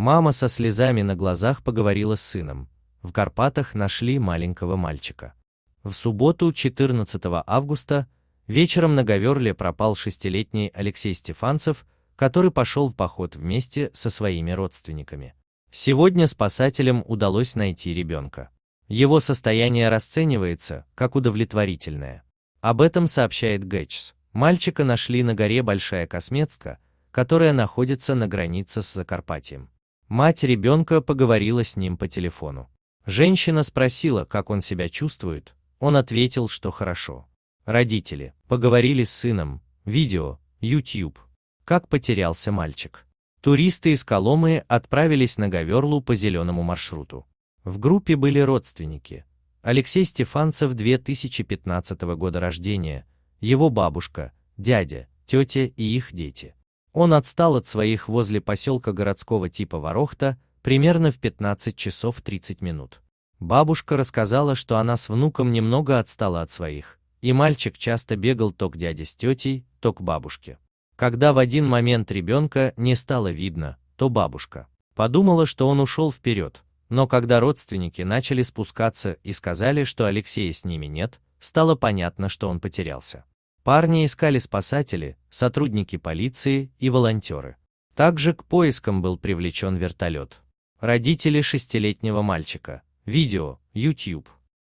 Мама со слезами на глазах поговорила с сыном. В Карпатах нашли маленького мальчика. В субботу, 14 августа, вечером на Говерле пропал шестилетний Алексей Стефанцев, который пошел в поход вместе со своими родственниками. Сегодня спасателям удалось найти ребенка. Его состояние расценивается как удовлетворительное. Об этом сообщает Гэтчс. Мальчика нашли на горе Большая Космецка, которая находится на границе с Закарпатьем. Мать ребенка поговорила с ним по телефону. Женщина спросила, как он себя чувствует, он ответил, что хорошо. Родители поговорили с сыном, видео, YouTube. Как потерялся мальчик. Туристы из Коломы отправились на Говерлу по зеленому маршруту. В группе были родственники. Алексей Стефанцев 2015 года рождения, его бабушка, дядя, тетя и их дети. Он отстал от своих возле поселка городского типа Ворохта примерно в 15 часов 30 минут. Бабушка рассказала, что она с внуком немного отстала от своих, и мальчик часто бегал то к дяде с тетей, то к бабушке. Когда в один момент ребенка не стало видно, то бабушка подумала, что он ушел вперед, но когда родственники начали спускаться и сказали, что Алексея с ними нет, стало понятно, что он потерялся. Парни искали спасатели, сотрудники полиции и волонтеры. Также к поискам был привлечен вертолет. Родители шестилетнего мальчика. Видео, YouTube.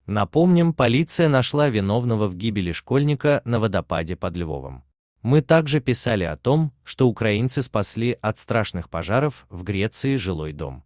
Напомним, полиция нашла виновного в гибели школьника на водопаде под Львовом. Мы также писали о том, что украинцы спасли от страшных пожаров в Греции жилой дом.